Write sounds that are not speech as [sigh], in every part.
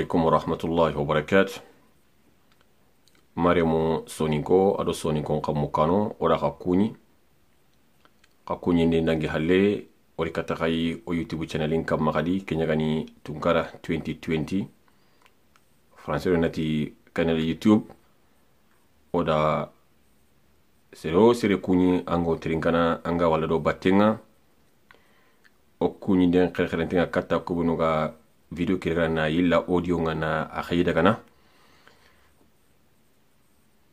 Assalamualaikum warahmatullahi wabarakatuh. Mari barakatuh maremo soninko kamu soninkon ora mukano oɗa xa kuñi xa nangi halle ori kata o youtube channel channelin kam kenya gani tunkara 2020 français nati canal youtube Oda sero sere kuni ango angga anga walla ɗo Okuni den kere kere tinga kata kubunuga video kirga na yilla audio nga na akhida na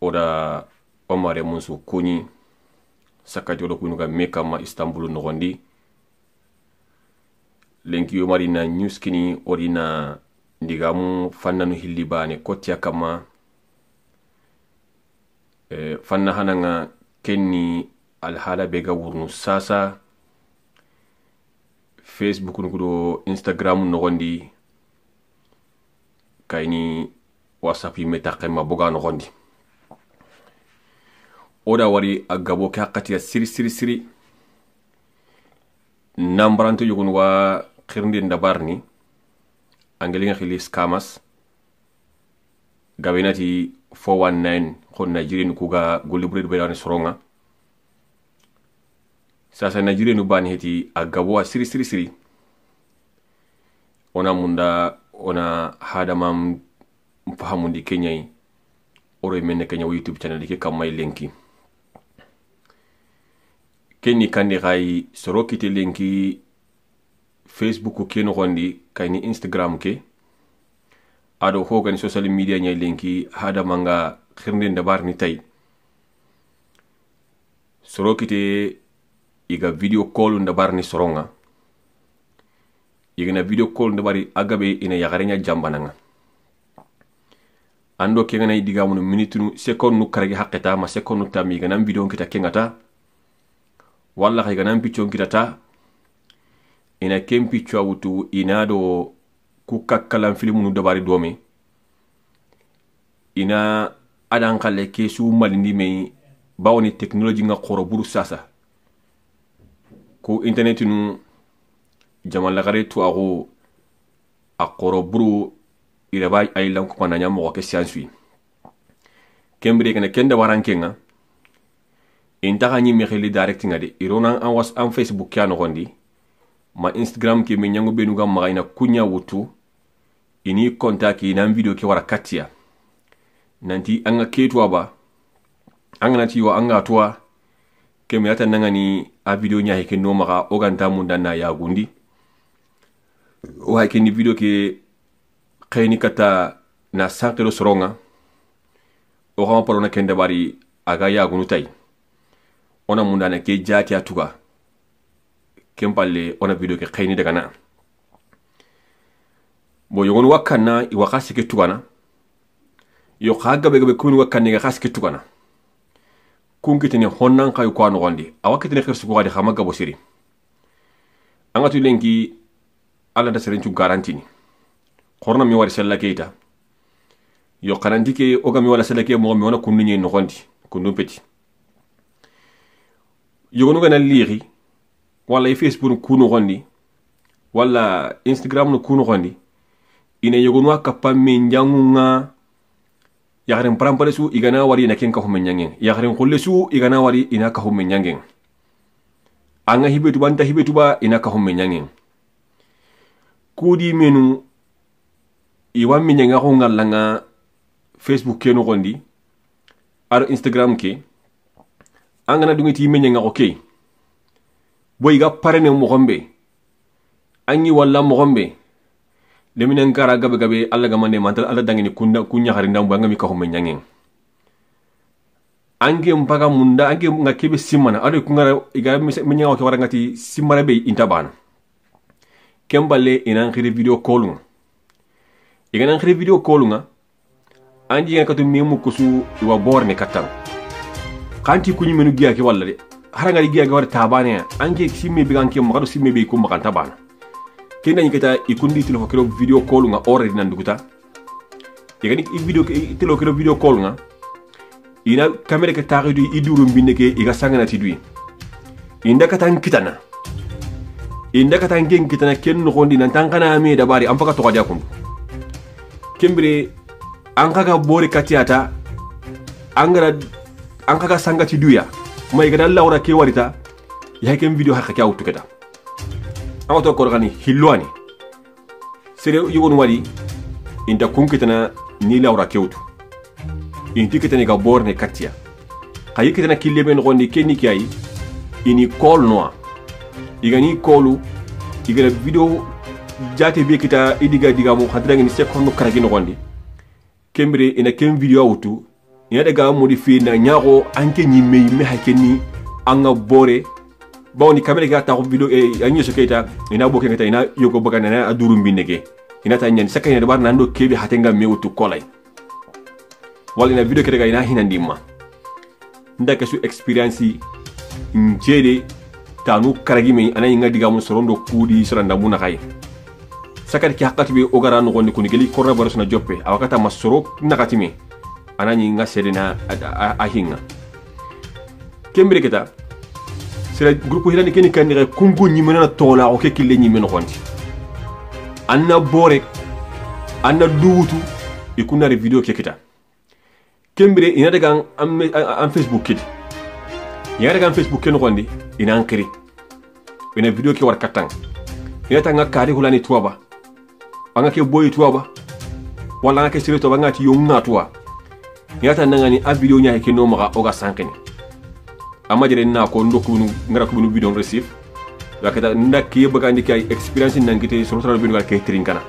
oda omare munsu kunyi sakati odo kunuga meka ma istanbul nogondi lenki yo mari na news kini odi na ndigamu fannanu hilli bane kotiya kama eh, fanna hananga kenni alhala be ga wurnu sasa facebook nugu do instagram nogondi kayni whatsapp yimme taxema boga nogondi oda wari a gabo ke hakkatiya siri siri siri nambaranto yogun wa xirndin dabar ni angelinga xili scamas gabenati 419 nigeria nigerian kuga gollibured bedawani soronga sasa nigeria nu bani heti a gaboa siri siri siri ona munda ona hadama fahamundi kenyai oro menne kenya wo youtube channel ke kammai lenki kenni kandi xayi soro kite lenki facebook ke noxondi kayni instagram ke ado hogani social media ñayi lenki hadamanga xirnden dabarni tay soro kiti iga video call nda barni soronga igana video call nda bari agabe ina yagarenya jambananga ando kengana idiga munu minitunu sekon nu karage haketa ma sekon nu tami igana video kita kengata walla ka igana picho kita ta ina kempi chawutu inado kukakkalan filimu nu dabari domi ina adan kalle kesu malindi mai bawani technology nga koroburu sasa ko interneti nu jamalagare to axo a xoroburu iraba a yilankumana ɲa moxo ke siyansui kembire kene ken dabaranken ga intaxa ɲi mexili directinga de irona an, was, an facebook ke a ma instagram ke me ɲango benu ga maxa ina wutu ini konta ke video ke wara kattiya nanti an ga ba an nati yo an tuwa kemeyata nangani a video nya heke no maga o ganta mun danna yagundi o hake ni video ke kaini kata na sankero soronga o xama parona ken dabari aga yagunu tai ona mundana ke jati a tuga palle ona video ke kaini daga na bo yogonu wakkanna iwaxa sike tugana yo xa gabe gabe kumini wakkanni ga xa tugana kun kitini honnan kayu ko anogondi awa kitini xirsugu xadi xama gabo siri an ga tu lenki alla serencu garantini xorna mi wari sella keita yokkananti ke wo ga wala sella ke moxo mi wona kundu ñei noxondi kundun peti yogonu gana liixi walla i facebook nu ku noxondi walla instagram nu ku noxondi ina yogonu a kappa min jangunga yagaren parampare su igana wari ina ken kahume nyangen yagaren kulle su igana wari ina kahume nyangen anga hibetu banta hibetu ba ina kahume nyangen kudi menu iwan minye nga ko langa facebook ke no gondi ar instagram ke anga na dungi ti minye ko ke boy ga parene mo gombe anyi wala mo gombe leminen kara gabe gabe alla gamande mantal alla dangeni kunda kunya harindam banga mi ka homme nyangeng ange mpaka munda ange nga kebe simana ado kungara iga menyango ke waranga ngati simara be intabana kembale inang ngire video kolung iga nang ngire video call a. anji nga katu memu kusu iwa borne katal kanti kunyi menu giya ke walla de haranga giya ke war tabane ange simme be ganke magado simi be ko makanta kena yiketa ikundi tilo kelo video call nga already nan duguta yegani i video tilo kelo video call nga ina kamera ke tari du i duru mbinde ke iga sangana ti du inda katan kitana inda katan gen kitana ken no gondi nan tankana me da am faka to kadiya kum an kaga bore katiyata an gara an kaga sangati duya mai ga dalla wara ke warita ya ken video haka kyautu keda awato korgani hilloani sere yugonu wadi inta kunkitana ni lawra kewtu inti kitani ga borne kattiya kayi kitana killebe nogondi ke niki ayi ini kol noa igani kolu igana video jate be kita idiga diga digamu hadirangini sekondo karagi nogondi kembire ina ken video awutu ina daga modifiye na ñago anke ñimme yimme hakkeni an ga bore bawo ni kamera ga ta video e anyo so keita ina bo kenta ina yogo baga na bin mbinege ina ta nyen saka ina bar nando kebe hatenga me wutu kolai wala ina video kete ga ina hina ndima nda kesu experience njede tanu karagi me anayi nga diga mun sorondo kudi soranda muna kai sakati ki hakati be garan ngoni kuni geli korra bara na joppe awakata masoro nakati me anani nga a ahinga kembere kita sira groupe hirani keni kanire kungu ñimena na tola o ke kille ñimen xondi anna bore anna duwutu i kunare video ke kita kembire ina daga an, facebook kidi ina daga facebook ke noxondi ina an ina video ke war kattang ina ta kari hulani tuwaba anga ke boyi tuwaba wala anga ke sire tuwaba ti yo tuwa ina ta nangani a video ñaxe ke no maxa oga sankene Ama jere na ko ndokku ngara ko bunu bidon receive be ga bagandi ay experience nangite so tra bin ngal ke trin kana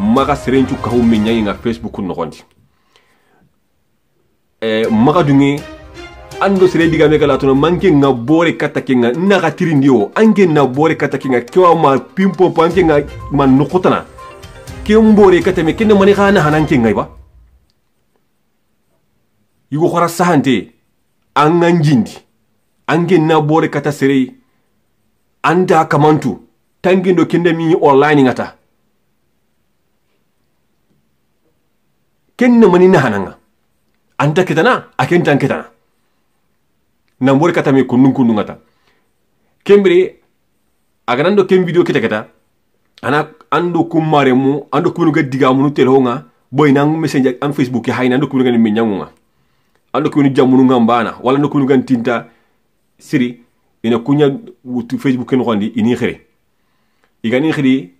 maka serencu kaw mi nyaay nga facebook no gondi e maka dungi ando sere diga me kala tono manke nga bore katake nga na ka trin yo ange na bore katake nga kewa ma pimpo panke nga man khotana ke mbore katame kinna mani kana ke ngay ba yugo khara sahante angan jindi angin nabore na bore kata seri, Anda kamantu tangindo do kinde mi online ngata ken mani na hananga Anda kita kitana aken tan kitana na bore kata mi kunun kunun ngata kembere aganan do ken video kita kita ana ando kumare mu ando kunu ga diga telonga boy nang messenger an facebook hayna ando kunu ga min nga ando kuni jamunu ngambana wala no kuni gantinta siri ina kunya wutu facebook en rondi ini khiri igani khiri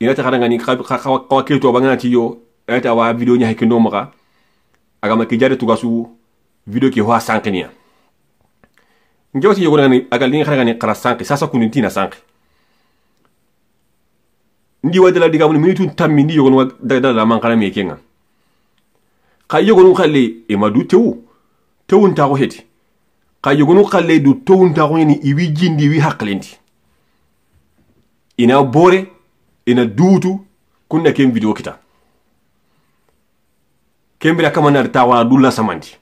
ina ta khadangani kawa keto bangana ti yo eta wa video nya hikino maka aga ma tu gasu video ki wa sankenia ti yo ngani aga lini khadangani qara sanki sasa kuni tina sanki ndi wadala diga mun minitun tammi ndi yogo da da man kana kenga xa yogonu xalle ema du tewu tewuntaxu heti xa yogonu xalle du tewuntaxuñeni iwi e jindi iwi e haqlendi ina e bore ina duutu kunna ken video kita kembira kama nar tawa dulla samandi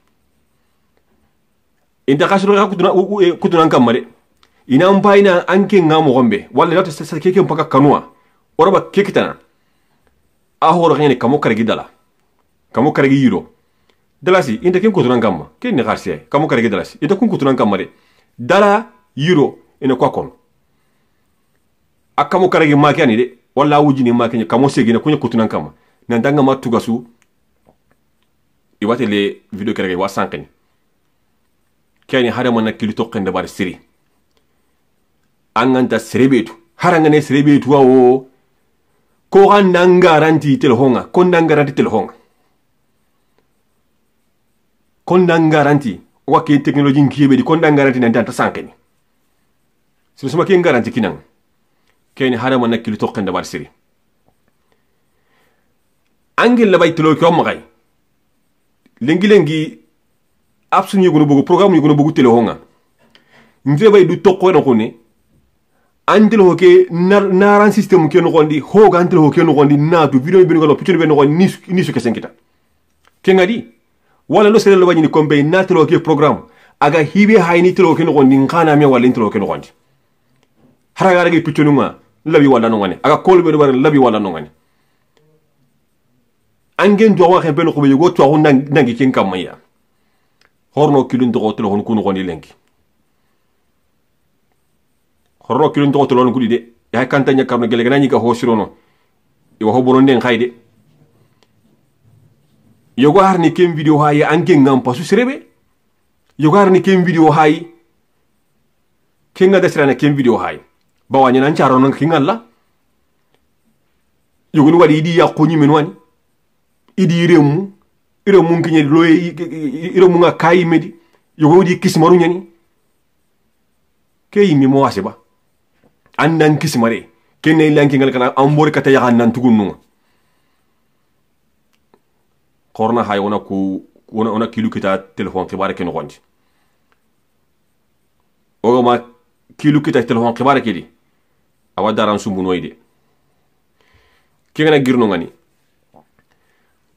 inta kasuro ka kutuna kutuna kamma de ina mpa ina anke ngamu gombe walla lati sasa keke mpaka kanua oroba kekitana ahoro gene kamo kare gidala Kamu kare karegi yiro dalasi inte ken kutunan kamma ken ni kamu kare karegi dalasi inda kun kutunan gamma de dala yiro ina kwa kon a kare karegi maki ani de walla wujini maake kamo segina kun kutunan gamma nan danga ma tugasu iwate le video karegi wa sankini kani haramana kili da bar siri an sirebetu haranga ne sirebetu awo ko ran nangaranti telhonga ko nangaranti telhonga kondan garanti wakke technologie nkiyeɓeɗi kondan garanti nanti anta sankeni sino soma ken garanti kinan keni harama nakkili tokkende war siri angel labay tilo ko magay lengi lengi apps ni gono bogo programme ni tele honga nze bay du tokko no kone antel ho naran system ke no gondi ho gantel ho no gondi na du video bi no gono picture be no gondi ni su ke senkita kengadi wala lo selelo ko mbey natiro ke programme aga hibe hayni tiro ke nogondi ngana mi wala tiro ke hara ga haraga rage pichonunga labi wala no nongani aga kolbe do wala labi wala no nongani angen do wa hembe no ko be go to hon nangi ken ya horno kilun do to hon kunu gondi lenki horno kilun do to hon kudi de ya kantanya kamno gele ganani ka hosirono iwa hobono nden khayde yogo harni ken video hayi anke ngam pasu serebe yogo harni ken video hayi kenga desirana ken video hayi bawanya nan charo nan kinga la yogo ni wadi idi ya ko nyimen wani idi remu iremu nkinye loye iremu nga kayi medi yogo di kismaru nyani ke mi mo wase ba andan kismare kenne lanki ngal kana ambor kata ya nan tugun korna hay ona ku ona ona kilu kita telefon kibare ke nogondi ogo ma kilu kita telefon kibare di awa daran sumbu noyde kegana girno ngani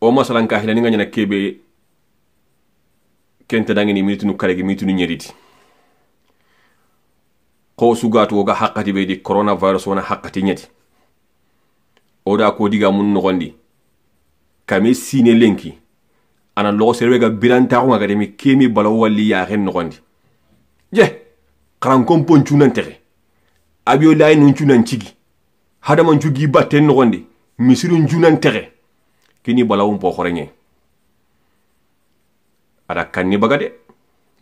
o masalan ka hilani ngani na kebe kenta dangini ni nu karegi minute nu nyeridi ko sugatu oga hakati be di coronavirus wona hakati nyadi oda ko diga mun nogondi kame sine lenki ana logo serebe ga birantaxunga ga demi kemi balawo walli yaxen noxondi je xarankonpon cunantexe abiyo layi nun cunan cigi hadaman cugi batten noxondi misirun cunantexe kini balawun po ada kanni bagade de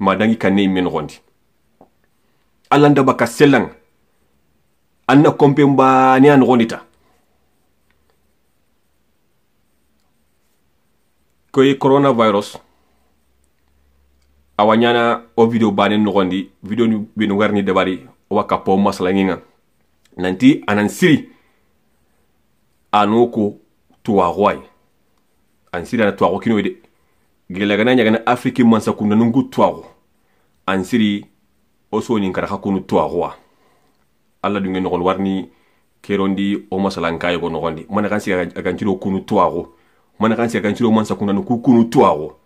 ma dangi kanne imme noxondi allanta baka sellang anna na kompe mbaane a noxondita ko coronavirus awa ɲana o video banen nogondi video ni beni warini dabari owa ka po masalaŋi ŋa nanti anan siri anu ko tuwaxo ay an siri ana tuwaxo kinoy de gelagana ɲagana afriki mansa tuwaxo an siri wo sonin karaxa kunu tuwaxowa alla dunge noxon warini kerondi wo masalankayogo noxondi mana xan siri aganciro kunu tuwaxo mana kancira kancira man sakundano kukunu twawo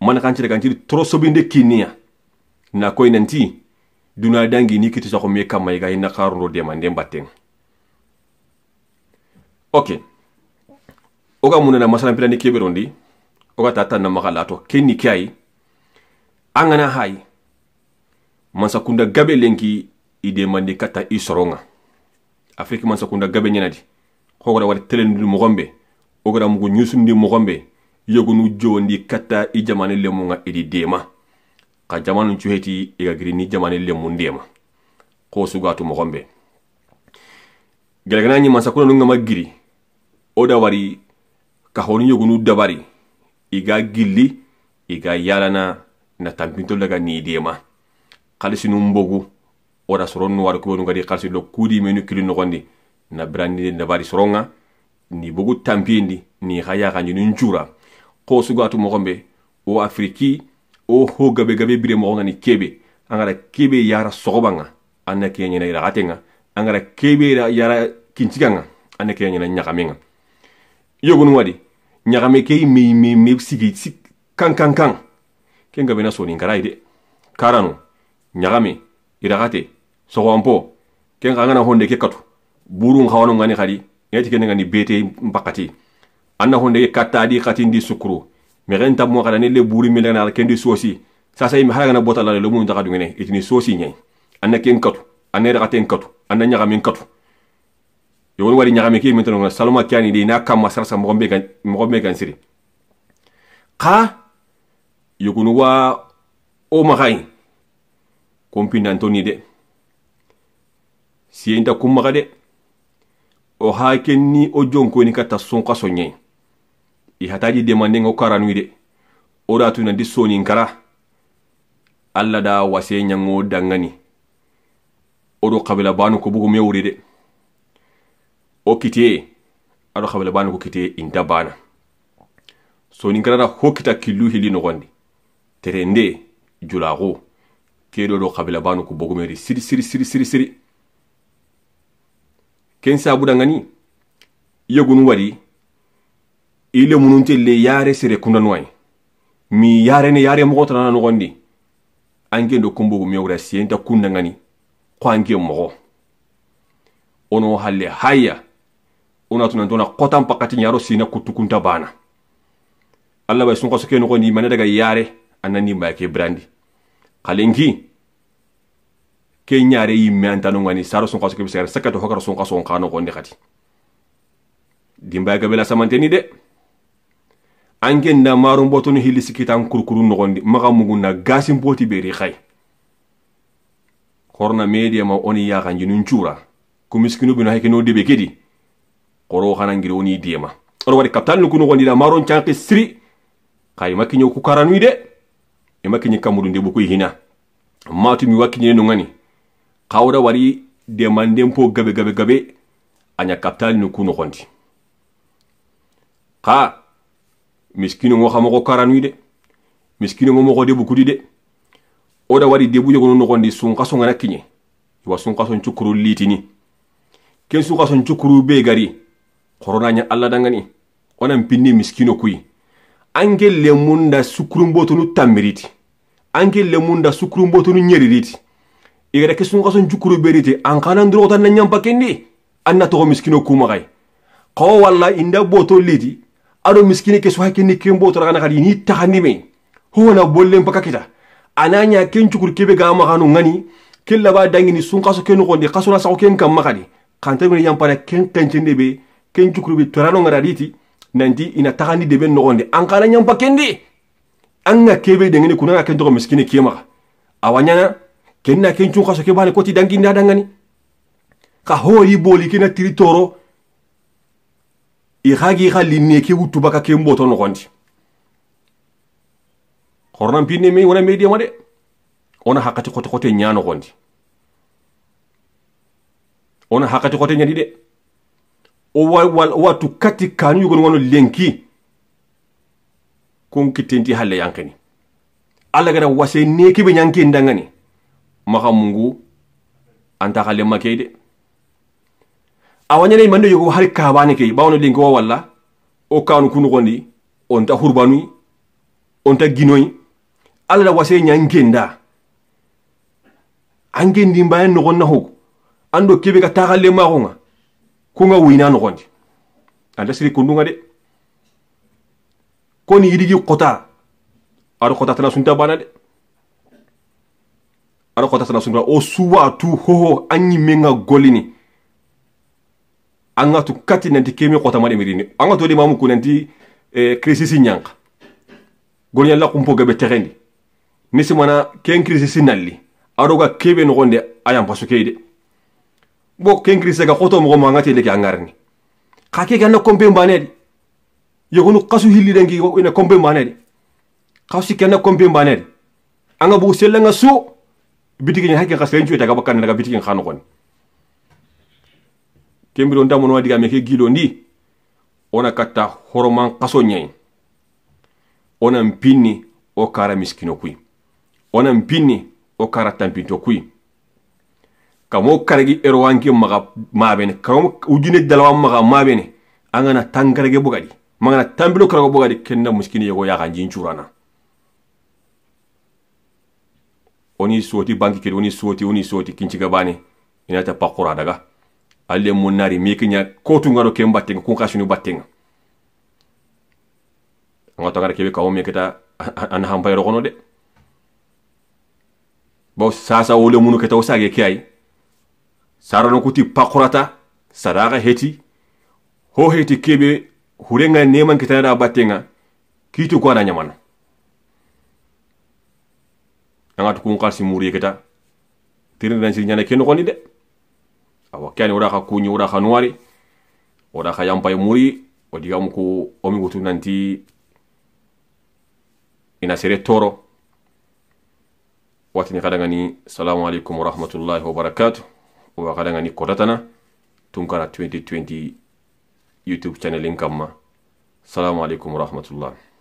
mana kancira kancira torosobinde kiniya na koy nanti duna dangi ni kiti sako me kama iga ina karundo de mande bateng okay oga munana masala pila ni keberondi oga tata na magalato kenni kai angana hai mansakunda gabe lenki ide mande kata isoronga afrika mansakunda gabe nyanadi ko wara wara telendu mogombe wo gota mugu ɲusundi mogon be yogunu jowondi katta i jamani lemu ŋa idi dema ka jamanu cuheti i ka giri ni jamani lemun ko sugatu mogon be gɛlɛgɛnɛ ɲi masakuna ŋama giri wo da kahoni yogunu dabari i ga gilli i ga yalana na tanpinto laga ni dema kalisinu mbogu wo da soro nu kubenu ka kalisi lo kudi menu kili nogondi na birani dabari soro ŋa ni bogu tampindi ni xayaxanji nun cura xo sugatu moxonbe wo afriki wo ho gabe gabe bire moxonga ni kebe angara kebe yara soxobanga an na ke ɲena angara kebe yara kinciganga an na ke ɲena wadi ɲaxame ke i meimeme sigi si kan kan kan ke ngabena sonin karayi de karano ɲaxame yiraxate soxowanpo ngana honde ke katu burun xawano ngani xadi yati kene ngani bete mpakati anna honde khatin di sukru merenta mo ne le buri lenal ken kendi sosi sasa imi halaga na botala le mu ndaka dungene itini sosi nyai anna ken katu anna raka ten katu anna nyaga min katu yo won wari nyaga mi ki men tan saluma kani di na kam sa mo gombe mo siri ka yugunu wa o magai kompi nantoni de sienta kumaga de o haa kenni o jonkoni ka tassonkaso ñayi i hataji demanden o karanwide o ɗatuna ndi soñin kara allah da wase ñango dangani oɗo kabila banu ko bugu mewri de o kitee aɗo kabila banu ko kitee inta bana soñin karara hokkita killu hili nogondi tere nde julago keɗoɗo kabila banu ko bogumeri siri siri siri siri siri, siri. ken sabudangani yegunu wari ile le yare sere kundanuwayi mi ne yare mogo no gondi ange do kumbogu miyogura siyenta kundangani ko ange mogo ono halle haya ona tuna ndona kotam pakati nyaro sina kutukunta bana allah bay sunko sokeno gondi mane daga yare anani mbake brandi kalengi ke nyare yimme antano ngani saro son kaso ke bisere sakato hokar son kaso on kano gonde khati dimba ga bela samanteni de anke nda marum botonu hili sikita an no gondi maga muguna gasim boti beri khay korna media ma oni ya ganji nun chura ku miskinu bino hakino de kedi koro khana ngiri oni diema oro wadi kaptan ku no gondi da maron chanqi sri kay e makinyo ku karanui de e makinyi kamudunde boku e hina matumi wakinye no ngani kawra wari demanden mpo gabe gabe gabe anya kapital nuku kuno ka miskino mwa xamoko karanui de miskino mwa mwa debu kudide, oda wari debu sunka noxondi sunxaso ngana kiɲe sunka sunxason cukuru litini ken sunka sunxason chukuru be gari nya alla dangani wana pinni miskino kui anke lemunda sukurunbotonu tammiriti anke lemunda sukurunbotonu nyeririti, igara kesun qason jukuru berite an kanan duro tan nyam pakendi anna to miskino kumagay ko walla inda boto lidi ado miskini kesu hakini kembo to ragana kadi ni tahani me huwana bollem pakakita ananya ken jukur kebe ga maganu ngani killa ba dangini sun qaso ken gondi qaso na saw ken kam magadi kanta mi yam para ken tentende be ken jukuru bi torano nanti ina tahani de ben nogondi an nyam pakendi anga kebe dengini kunanga ken to miskine awanya na kenna ken cun kaso ke bane koti danginde a dangani ka hoori boli kena tiri toro i xaagi i xa linne ke wuttuba ka ken boto noxondi xoronan pinne me wona mediyama de ona hakati xote xote ña gondi ona hakati xote ñadi de wa watu kati kanu yugo wono lenki kon kitenti halle yankeni alla gara wase ne be ñanken dangani maxa mungu anta xa lema key de awañanay mande yogo har kabane key bawano lenki walla o kanu ku onta xurbanuy onta ginoy alla da wase ña ngenda a ngendi noxon na xogu an kebe ka taxa kunga wina noxondi anta siri kundunga de koni yidigi xota aɗo xotatana sunta bana de ala kota sana sungra o suwa tu hoho anyi menga golini anga tu kati nanti kemi kota made mirini anga to de mamu ko nanti e krisisi nyanka golnya la kumpo gabe terendi nisi mana ken krisisi nalli aroga kebe no gonde ayam pasukeide bo ken krisisi ga koto mo manga tele ke angarni kake ga na kombe mbanedi yogonu kasu hilli dengi ina kombe mbanedi kasu kenna kombe mbanedi anga bu selanga su bitikin hakin ka sen cuita gaba kan daga bitikin kan kon kembi don tamono wadiga me ke gilo ndi ona katta horoman kaso nyen ona mpini o kara miskino kui ona mpini o kara tampinto kui kamo karagi erowanki maga mabene kamo ujine dalawa maga mabene angana tangarage bugadi magana tambilo karago bugadi kenna miskini yego yaga churana oni soti banki kedi oni soti oni soti kinciga bani inata pakura daga alle mun nari mikinya kotu ngaro ke mbatte ko ka sunu batte ngato ngara kebe kawo meketa [laughs] an hambay ro de bo sasa wole munu keta osage kiyai sarano kuti pakurata sadaka heti ho heti kebe hurenga neman kita da batte kitu ko na nyamana angati kunkal muri kita tirin dan sir nyane keno kondi de awa kani ora ka kunyi ora ka nuari ora ka yampai muri o wadiga muku omi gutu nanti ina sere toro watini kadangani salamu alaikum warahmatullahi wabarakatuh uwa wa kadangani kotatana tunkara 2020 youtube channel in kamma salamu alaikum warahmatullahi